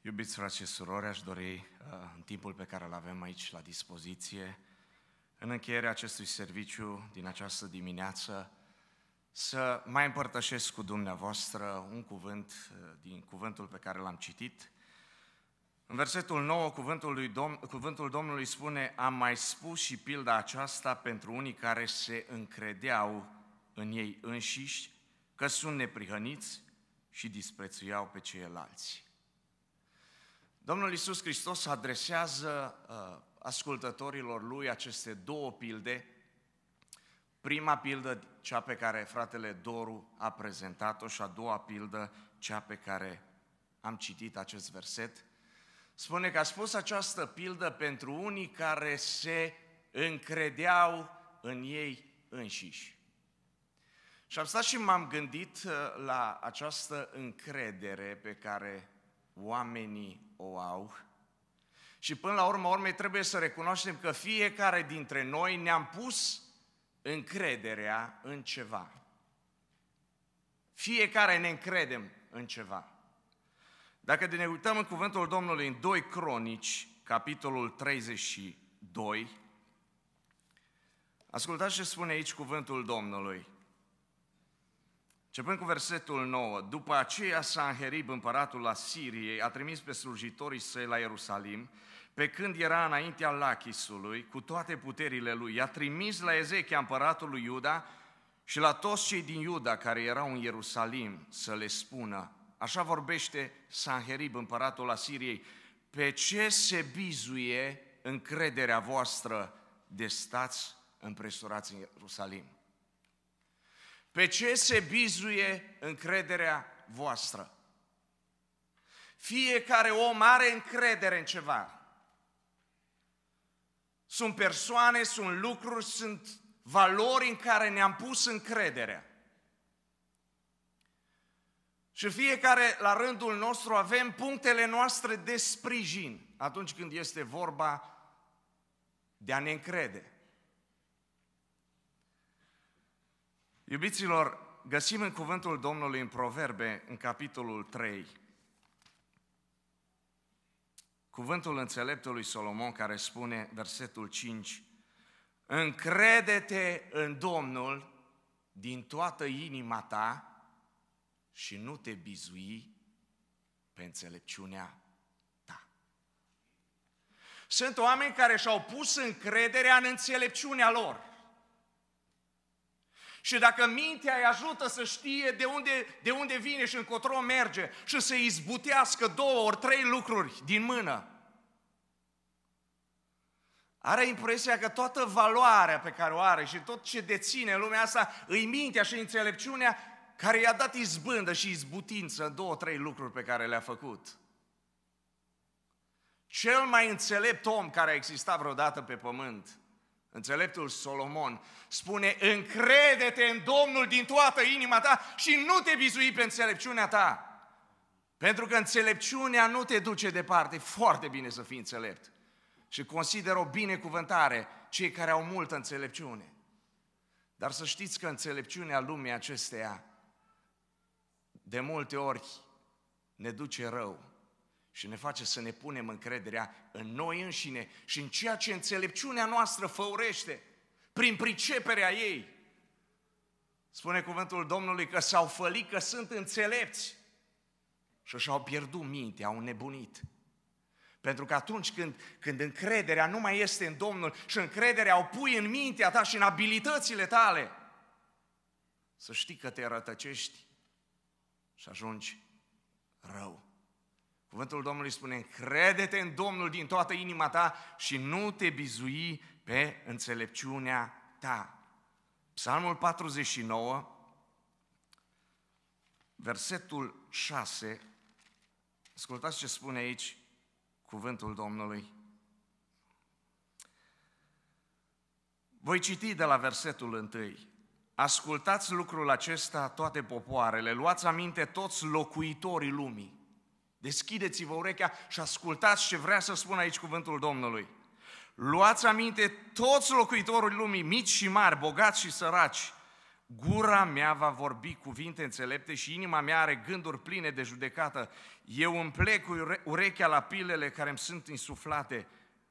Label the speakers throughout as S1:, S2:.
S1: Iubiți frate și surori, aș dori uh, în timpul pe care îl avem aici la dispoziție, în încheierea acestui serviciu din această dimineață, să mai împărtășesc cu dumneavoastră un cuvânt uh, din cuvântul pe care l-am citit. În versetul 9, cuvântul, lui Dom- cuvântul Domnului spune, am mai spus și pilda aceasta pentru unii care se încredeau în ei înșiși, că sunt neprihăniți și disprețuiau pe ceilalți. Domnul Iisus Hristos adresează uh, ascultătorilor lui aceste două pilde. Prima pildă, cea pe care fratele Doru a prezentat-o și a doua pildă, cea pe care am citit acest verset. Spune că a spus această pildă pentru unii care se încredeau în ei înșiși. Și am stat și m-am gândit uh, la această încredere pe care oamenii o au. Și până la urmă, urmei, trebuie să recunoaștem că fiecare dintre noi ne-am pus încrederea în ceva. Fiecare ne încredem în ceva. Dacă ne uităm în cuvântul Domnului în 2 Cronici, capitolul 32, ascultați ce spune aici cuvântul Domnului. Începând cu versetul 9, după aceea Sanherib, împăratul Asiriei, a trimis pe slujitorii săi la Ierusalim, pe când era înaintea Lachisului, cu toate puterile lui, i-a trimis la Ezechia, împăratul lui Iuda, și la toți cei din Iuda care erau în Ierusalim să le spună, așa vorbește Sanherib, împăratul Asiriei, pe ce se bizuie încrederea voastră de stați împresurați în Ierusalim? Pe ce se bizuie încrederea voastră? Fiecare om are încredere în ceva. Sunt persoane, sunt lucruri, sunt valori în care ne-am pus încrederea. Și fiecare, la rândul nostru, avem punctele noastre de sprijin atunci când este vorba de a ne încrede. Iubiților, găsim în cuvântul Domnului în Proverbe, în capitolul 3, cuvântul înțeleptului Solomon care spune, versetul 5, Încrede-te în Domnul din toată inima ta și nu te bizui pe înțelepciunea ta. Sunt oameni care și-au pus încrederea în înțelepciunea lor. Și dacă mintea îi ajută să știe de unde, de unde vine și încotro merge și să izbutească două ori trei lucruri din mână, are impresia că toată valoarea pe care o are și tot ce deține lumea asta îi mintea și înțelepciunea care i-a dat izbândă și izbutință în două, trei lucruri pe care le-a făcut. Cel mai înțelept om care a existat vreodată pe pământ Înțeleptul Solomon spune, încrede-te în Domnul din toată inima ta și nu te bizui pe înțelepciunea ta. Pentru că înțelepciunea nu te duce departe. Foarte bine să fii înțelept. Și consider o binecuvântare cei care au multă înțelepciune. Dar să știți că înțelepciunea lumii acesteia de multe ori ne duce rău și ne face să ne punem încrederea în noi înșine și în ceea ce înțelepciunea noastră făurește prin priceperea ei. Spune cuvântul Domnului că s-au fălit, că sunt înțelepți și și-au pierdut mintea, au nebunit. Pentru că atunci când, când încrederea nu mai este în Domnul și încrederea o pui în mintea ta și în abilitățile tale, să știi că te rătăcești și ajungi rău. Cuvântul Domnului spune, crede te în Domnul din toată inima ta și nu te bizui pe înțelepciunea ta. Psalmul 49, versetul 6, ascultați ce spune aici cuvântul Domnului. Voi citi de la versetul 1. Ascultați lucrul acesta toate popoarele, luați aminte toți locuitorii lumii Deschideți-vă urechea și ascultați ce vrea să spună aici cuvântul Domnului. Luați aminte toți locuitorii lumii, mici și mari, bogați și săraci. Gura mea va vorbi cuvinte înțelepte și inima mea are gânduri pline de judecată. Eu îmi plec urechea la pilele care îmi sunt insuflate.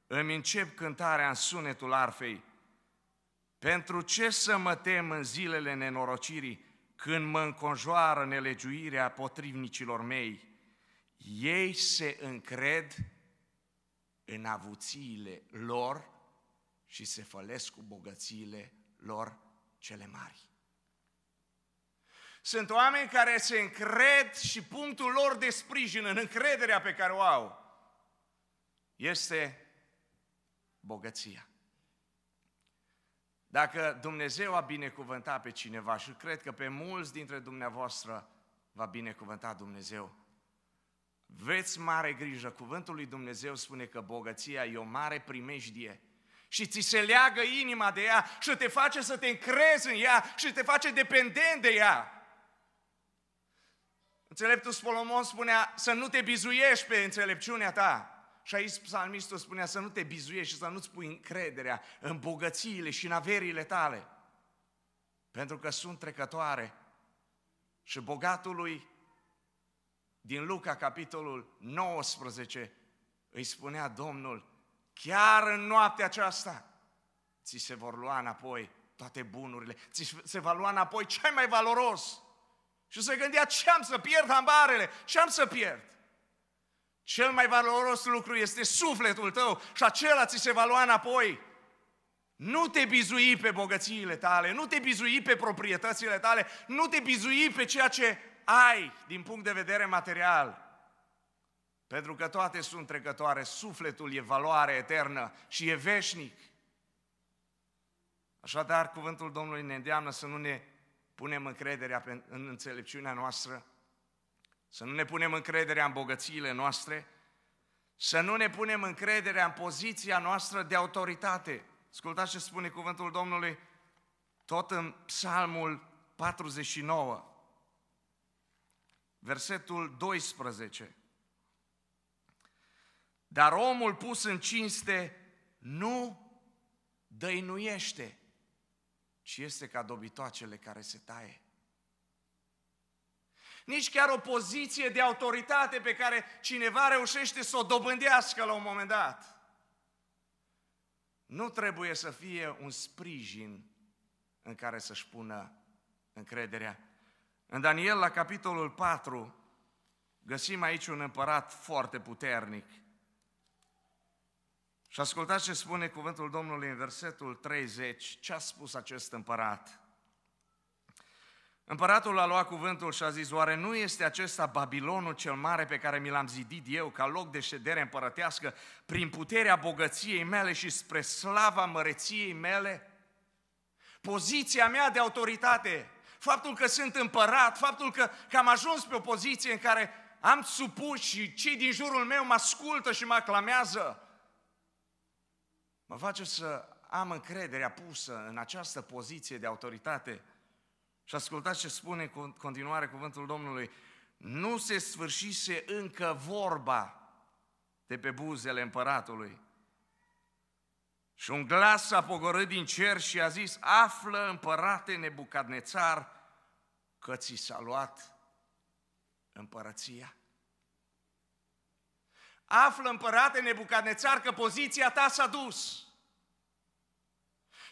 S1: Îmi încep cântarea în sunetul arfei. Pentru ce să mă tem în zilele nenorocirii, când mă înconjoară nelegiuirea potrivnicilor mei? Ei se încred în avuțiile lor și se fălesc cu bogățiile lor cele mari. Sunt oameni care se încred și punctul lor de sprijin în încrederea pe care o au este bogăția. Dacă Dumnezeu a binecuvântat pe cineva și cred că pe mulți dintre dumneavoastră va binecuvânta Dumnezeu Veți mare grijă, cuvântul lui Dumnezeu spune că bogăția e o mare primejdie și ți se leagă inima de ea și te face să te încrezi în ea și te face dependent de ea. Înțeleptul Solomon spunea să nu te bizuiești pe înțelepciunea ta. Și aici psalmistul spunea să nu te bizuiești și să nu-ți pui încrederea în bogățiile și în averile tale. Pentru că sunt trecătoare și bogatului din Luca, capitolul 19, îi spunea Domnul, chiar în noaptea aceasta, ți se vor lua înapoi toate bunurile, ți se va lua înapoi cel mai valoros. Și se gândea, ce am să pierd ambarele, ce am să pierd? Cel mai valoros lucru este sufletul tău și acela ți se va lua înapoi. Nu te bizui pe bogățiile tale, nu te bizui pe proprietățile tale, nu te bizui pe ceea ce ai din punct de vedere material. Pentru că toate sunt trecătoare, sufletul e valoare eternă și e veșnic. Așadar, cuvântul Domnului ne îndeamnă să nu ne punem încrederea în înțelepciunea noastră, să nu ne punem încrederea în bogățiile noastre, să nu ne punem încrederea în poziția noastră de autoritate. Ascultați ce spune cuvântul Domnului tot în Psalmul 49 versetul 12. Dar omul pus în cinste nu dăinuiește, ci este ca dobitoacele care se taie. Nici chiar o poziție de autoritate pe care cineva reușește să o dobândească la un moment dat. Nu trebuie să fie un sprijin în care să-și pună încrederea, în Daniel, la capitolul 4, găsim aici un împărat foarte puternic. Și ascultați ce spune cuvântul Domnului în versetul 30, ce a spus acest împărat. Împăratul a luat cuvântul și a zis, oare nu este acesta Babilonul cel mare pe care mi l-am zidit eu ca loc de ședere împărătească prin puterea bogăției mele și spre slava măreției mele? Poziția mea de autoritate, faptul că sunt împărat, faptul că, că am ajuns pe o poziție în care am supus și cei din jurul meu mă ascultă și mă aclamează, mă face să am încrederea pusă în această poziție de autoritate. Și ascultați ce spune în continuare cuvântul Domnului. Nu se sfârșise încă vorba de pe buzele împăratului. Și un glas s-a pogorât din cer și a zis, află împărate Nebucadnețar că ți s-a luat împărăția. Află împărate Nebucadnețar că poziția ta s-a dus.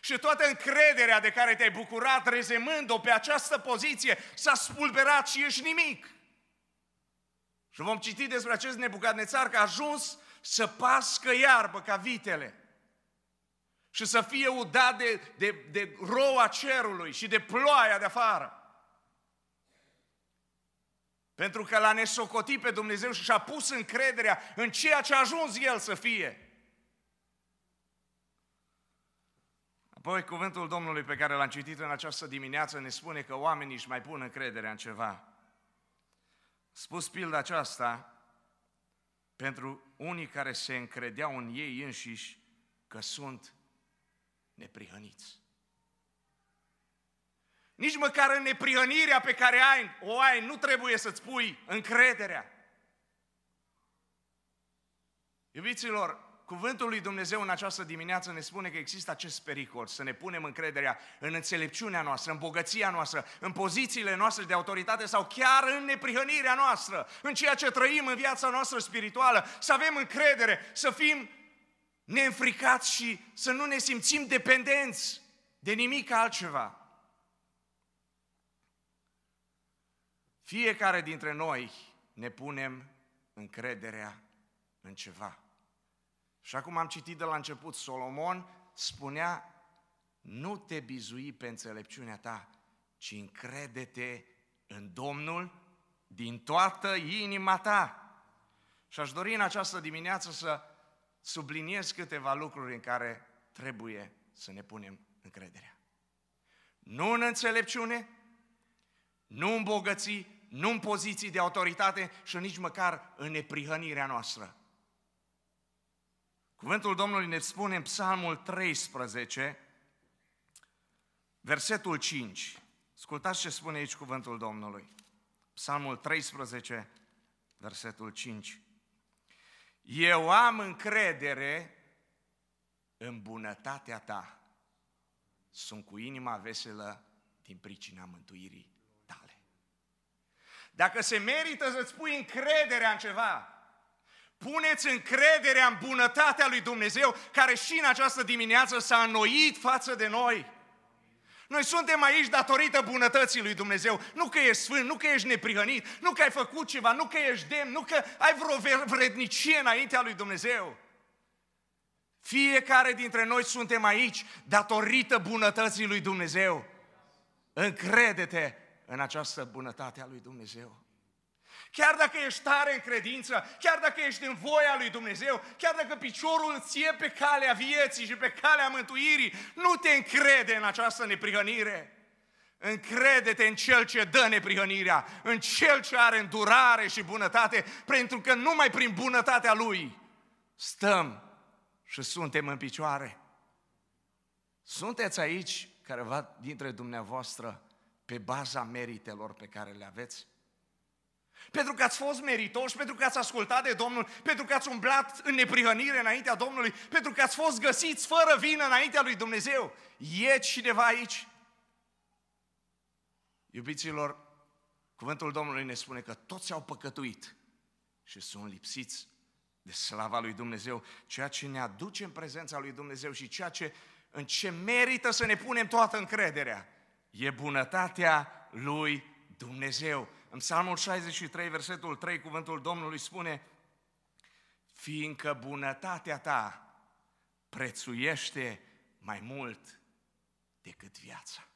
S1: Și toată încrederea de care te-ai bucurat rezemând-o pe această poziție s-a spulberat și ești nimic. Și vom citi despre acest Nebucadnețar că a ajuns să pască iarbă ca vitele și să fie udat de, de, de roa cerului și de ploaia de afară. Pentru că l-a nesocotit pe Dumnezeu și și-a pus încrederea în ceea ce a ajuns el să fie. Apoi cuvântul Domnului pe care l-am citit în această dimineață ne spune că oamenii își mai pun încrederea în ceva. Spus pilda aceasta pentru unii care se încredeau în ei înșiși că sunt neprihăniți. Nici măcar în neprihănirea pe care ai, o ai, nu trebuie să-ți pui încrederea. Iubiților, cuvântul lui Dumnezeu în această dimineață ne spune că există acest pericol, să ne punem încrederea în înțelepciunea noastră, în bogăția noastră, în pozițiile noastre de autoritate sau chiar în neprihănirea noastră, în ceea ce trăim în viața noastră spirituală, să avem încredere, să fim neînfricați și să nu ne simțim dependenți de nimic altceva. Fiecare dintre noi ne punem încrederea în ceva. Și acum am citit de la început, Solomon spunea, nu te bizui pe înțelepciunea ta, ci încrede-te în Domnul din toată inima ta. Și aș dori în această dimineață să subliniez câteva lucruri în care trebuie să ne punem încrederea. Nu în înțelepciune, nu în bogății, nu în poziții de autoritate și nici măcar în neprihănirea noastră. Cuvântul Domnului ne spune în Psalmul 13, versetul 5. Ascultați ce spune aici cuvântul Domnului. Psalmul 13, versetul 5. Eu am încredere în bunătatea ta. Sunt cu inima veselă din pricina mântuirii tale. Dacă se merită să-ți pui încrederea în ceva, puneți încrederea în bunătatea lui Dumnezeu, care și în această dimineață s-a înnoit față de noi. Noi suntem aici datorită bunătății lui Dumnezeu. Nu că ești sfânt, nu că ești neprihănit, nu că ai făcut ceva, nu că ești demn, nu că ai vreo vrednicie înaintea lui Dumnezeu. Fiecare dintre noi suntem aici datorită bunătății lui Dumnezeu. Încredete te în această bunătate a lui Dumnezeu. Chiar dacă ești tare în credință, chiar dacă ești în voia lui Dumnezeu, chiar dacă piciorul îți e pe calea vieții și pe calea mântuirii, nu te încrede în această neprihănire. Încrede-te în Cel ce dă neprihănirea, în Cel ce are îndurare și bunătate, pentru că numai prin bunătatea Lui stăm și suntem în picioare. Sunteți aici, careva dintre dumneavoastră, pe baza meritelor pe care le aveți? Pentru că ați fost meritoși, pentru că ați ascultat de Domnul, pentru că ați umblat în neprihănire înaintea Domnului, pentru că ați fost găsiți fără vină înaintea lui Dumnezeu. E cineva aici? Iubiților, cuvântul Domnului ne spune că toți au păcătuit și sunt lipsiți de slava lui Dumnezeu, ceea ce ne aduce în prezența lui Dumnezeu și ceea ce, în ce merită să ne punem toată încrederea, e bunătatea lui Dumnezeu. În Psalmul 63, versetul 3, cuvântul Domnului spune, fiindcă bunătatea ta prețuiește mai mult decât viața.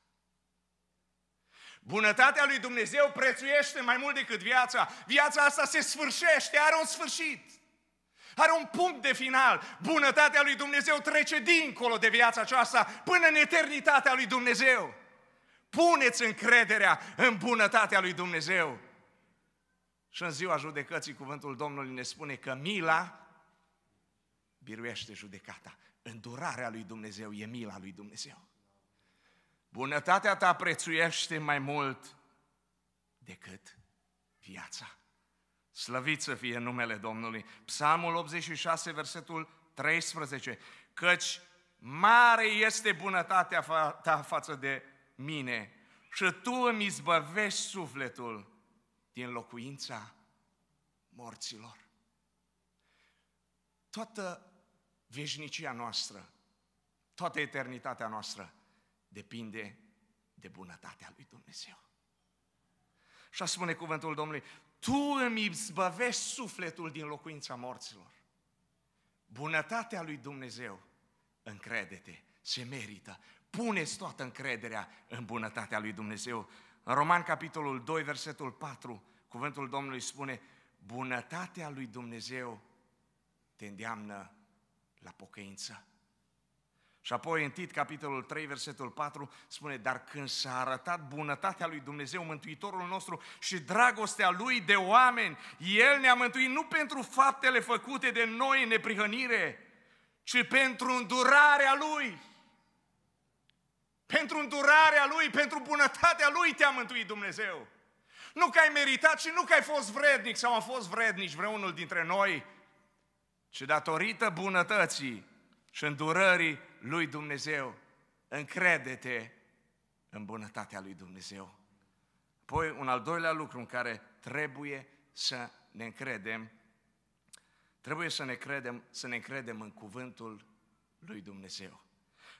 S1: Bunătatea lui Dumnezeu prețuiește mai mult decât viața. Viața asta se sfârșește, are un sfârșit. Are un punct de final. Bunătatea lui Dumnezeu trece dincolo de viața aceasta până în eternitatea lui Dumnezeu. Puneți încrederea în bunătatea lui Dumnezeu. Și în ziua judecății, cuvântul Domnului ne spune că mila biruiește judecata. Îndurarea lui Dumnezeu e mila lui Dumnezeu. Bunătatea ta prețuiește mai mult decât viața. Slăvit să fie numele Domnului. Psalmul 86, versetul 13. Căci mare este bunătatea ta față de mine și tu îmi izbăvești sufletul din locuința morților. Toată veșnicia noastră, toată eternitatea noastră depinde de bunătatea lui Dumnezeu. Și spune cuvântul Domnului, tu îmi izbăvești sufletul din locuința morților. Bunătatea lui Dumnezeu, încrede-te, se merită Puneți toată încrederea în bunătatea lui Dumnezeu. În Roman, capitolul 2, versetul 4, cuvântul Domnului spune, bunătatea lui Dumnezeu te îndeamnă la pocăință. Și apoi în Tit, capitolul 3, versetul 4, spune, dar când s-a arătat bunătatea lui Dumnezeu, Mântuitorul nostru și dragostea lui de oameni, El ne-a mântuit nu pentru faptele făcute de noi în neprihănire, ci pentru îndurarea Lui. Pentru îndurarea Lui, pentru bunătatea Lui te-a mântuit Dumnezeu. Nu că ai meritat și nu că ai fost vrednic sau am fost vrednici vreunul dintre noi, ci datorită bunătății și îndurării Lui Dumnezeu. Încrede-te în bunătatea Lui Dumnezeu. Poi, un al doilea lucru în care trebuie să ne încredem, trebuie să ne credem, să ne încredem în cuvântul lui Dumnezeu.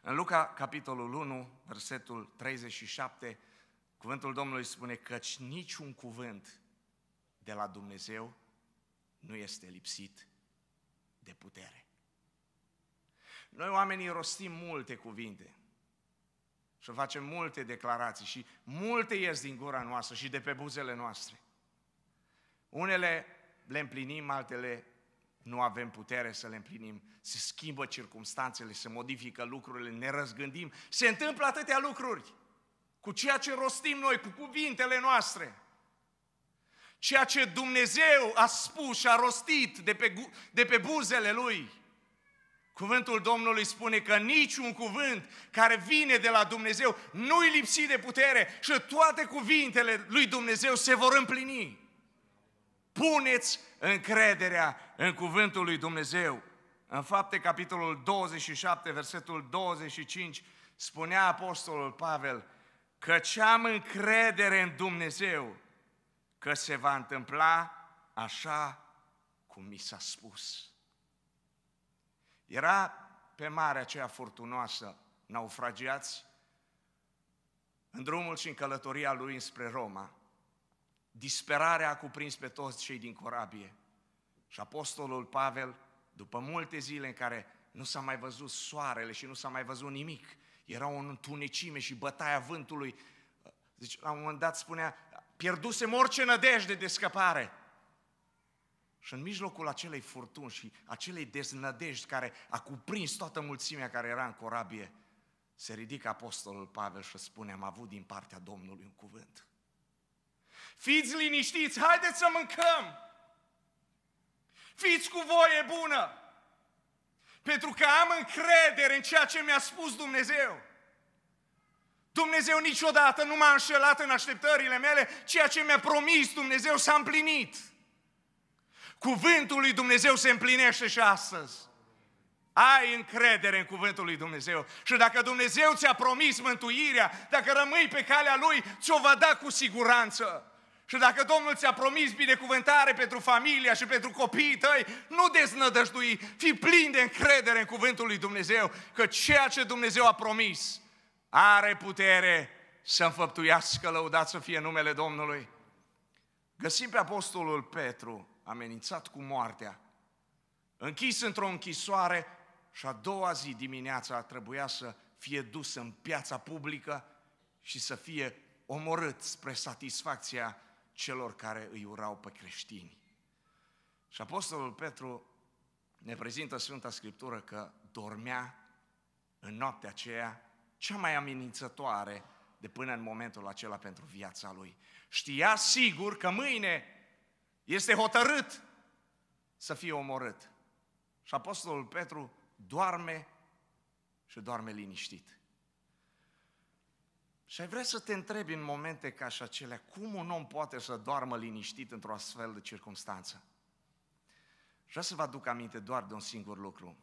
S1: În Luca, capitolul 1, versetul 37, cuvântul Domnului spune căci niciun cuvânt de la Dumnezeu nu este lipsit de putere. Noi oamenii rostim multe cuvinte și facem multe declarații și multe ies din gura noastră și de pe buzele noastre. Unele le împlinim, altele nu avem putere să le împlinim. Se schimbă circumstanțele, se modifică lucrurile, ne răzgândim. Se întâmplă atâtea lucruri cu ceea ce rostim noi, cu cuvintele noastre. Ceea ce Dumnezeu a spus și a rostit de pe, de pe buzele Lui. Cuvântul Domnului spune că niciun cuvânt care vine de la Dumnezeu nu-i lipsi de putere și toate cuvintele lui Dumnezeu se vor împlini puneți încrederea în cuvântul lui Dumnezeu. În fapte, capitolul 27, versetul 25, spunea Apostolul Pavel că ce am încredere în Dumnezeu că se va întâmpla așa cum mi s-a spus. Era pe marea aceea furtunoasă, naufragiați, în drumul și în călătoria lui înspre Roma. Disperarea a cuprins pe toți cei din corabie. Și apostolul Pavel, după multe zile în care nu s-a mai văzut soarele și nu s-a mai văzut nimic, era o întunecime și bătaia vântului, deci la un moment dat spunea, pierduse orice nădejde de scăpare. Și în mijlocul acelei furtuni și acelei deznădejdi care a cuprins toată mulțimea care era în corabie, se ridică apostolul Pavel și spune, am avut din partea Domnului un cuvânt. Fiți liniștiți, haideți să mâncăm! Fiți cu voie bună! Pentru că am încredere în ceea ce mi-a spus Dumnezeu. Dumnezeu niciodată nu m-a înșelat în așteptările mele, ceea ce mi-a promis Dumnezeu s-a împlinit. Cuvântul lui Dumnezeu se împlinește și astăzi. Ai încredere în cuvântul lui Dumnezeu. Și dacă Dumnezeu ți-a promis mântuirea, dacă rămâi pe calea Lui, ți-o va da cu siguranță. Și dacă Domnul ți-a promis binecuvântare pentru familia și pentru copiii tăi, nu deznădăjdui, fi plin de încredere în cuvântul lui Dumnezeu, că ceea ce Dumnezeu a promis are putere să înfăptuiască, lăudat să fie numele Domnului. Găsim pe Apostolul Petru amenințat cu moartea, închis într-o închisoare și a doua zi dimineața trebuia să fie dus în piața publică și să fie omorât spre satisfacția celor care îi urau pe creștini. Și Apostolul Petru ne prezintă Sfânta Scriptură că dormea în noaptea aceea cea mai amenințătoare de până în momentul acela pentru viața lui. Știa sigur că mâine este hotărât să fie omorât. Și Apostolul Petru doarme și doarme liniștit. Și ai vrea să te întrebi în momente ca și acelea, cum un om poate să doarmă liniștit într-o astfel de circunstanță? Și vreau să vă aduc aminte doar de un singur lucru.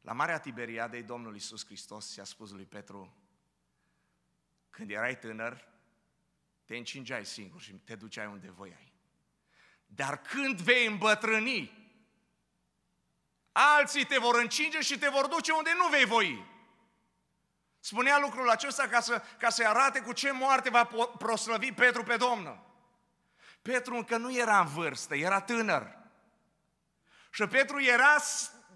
S1: La Marea Tiberiadei, Domnul Iisus Hristos i-a spus lui Petru, când erai tânăr, te încingeai singur și te duceai unde voiai. Dar când vei îmbătrâni, alții te vor încinge și te vor duce unde nu vei voi. Spunea lucrul acesta ca, să, ca să arate cu ce moarte va proslăvi Petru pe Domnul. Petru încă nu era în vârstă, era tânăr. Și Petru era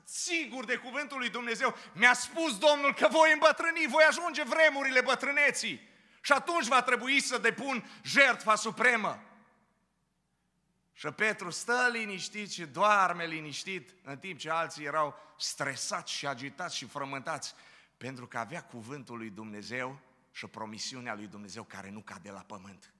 S1: sigur de cuvântul lui Dumnezeu. Mi-a spus Domnul că voi îmbătrâni, voi ajunge vremurile bătrâneții. Și atunci va trebui să depun jertfa supremă. Și Petru stă liniștit și doarme liniștit, în timp ce alții erau stresați și agitați și frământați. Pentru că avea cuvântul lui Dumnezeu și promisiunea lui Dumnezeu care nu cade la pământ.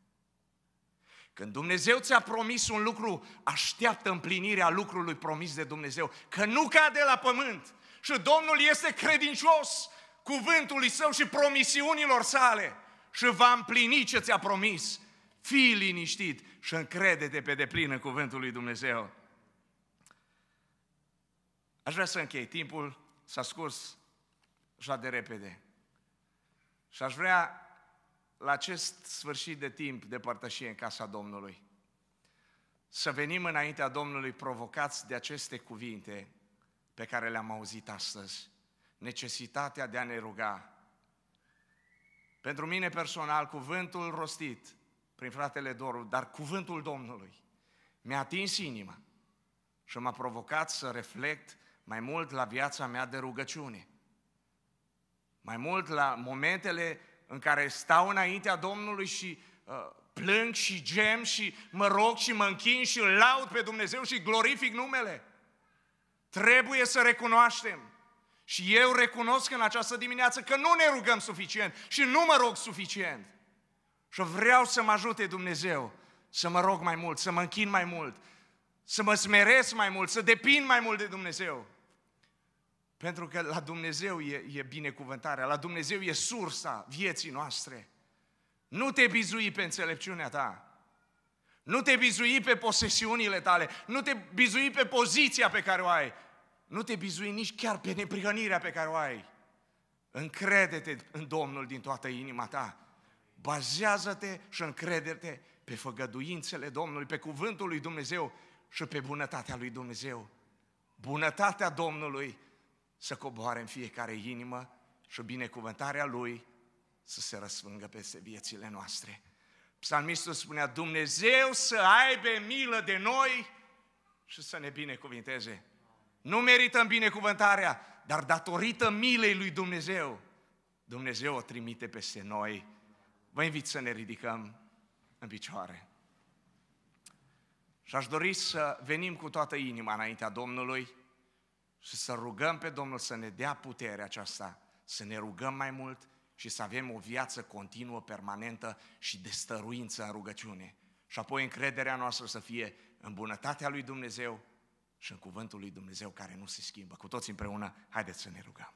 S1: Când Dumnezeu ți-a promis un lucru, așteaptă împlinirea lucrului promis de Dumnezeu, că nu cade la pământ. Și Domnul este credincios cuvântului său și promisiunilor sale și va împlini ce ți-a promis. Fii liniștit și încrede-te pe deplin în cuvântul lui Dumnezeu. Aș vrea să închei timpul, s-a scurs așa de repede. Și aș vrea la acest sfârșit de timp de părtășie în casa Domnului să venim înaintea Domnului provocați de aceste cuvinte pe care le-am auzit astăzi. Necesitatea de a ne ruga. Pentru mine personal, cuvântul rostit prin fratele Doru, dar cuvântul Domnului mi-a atins inima și m-a provocat să reflect mai mult la viața mea de rugăciune. Mai mult la momentele în care stau înaintea Domnului și uh, plâng și gem și mă rog și mă închin și îl laud pe Dumnezeu și glorific numele. Trebuie să recunoaștem. Și eu recunosc în această dimineață că nu ne rugăm suficient și nu mă rog suficient. Și vreau să mă ajute Dumnezeu să mă rog mai mult, să mă închin mai mult, să mă smeresc mai mult, să depind mai mult de Dumnezeu. Pentru că la Dumnezeu e, e binecuvântarea, la Dumnezeu e sursa vieții noastre. Nu te bizui pe înțelepciunea ta. Nu te bizui pe posesiunile tale. Nu te bizui pe poziția pe care o ai. Nu te bizui nici chiar pe neprihănirea pe care o ai. Încrede-te în Domnul din toată inima ta. Bazează-te și încrede-te pe făgăduințele Domnului, pe cuvântul lui Dumnezeu și pe bunătatea lui Dumnezeu. Bunătatea Domnului să coboare în fiecare inimă și binecuvântarea Lui să se răsfângă peste viețile noastre. Psalmistul spunea, Dumnezeu să aibă milă de noi și să ne binecuvinteze. Nu merităm binecuvântarea, dar datorită milei lui Dumnezeu, Dumnezeu o trimite peste noi. Vă invit să ne ridicăm în picioare. Și aș dori să venim cu toată inima înaintea Domnului și să rugăm pe Domnul să ne dea puterea aceasta, să ne rugăm mai mult și să avem o viață continuă, permanentă și de stăruință în rugăciune. Și apoi încrederea noastră să fie în bunătatea lui Dumnezeu și în cuvântul lui Dumnezeu care nu se schimbă. Cu toți împreună, haideți să ne rugăm.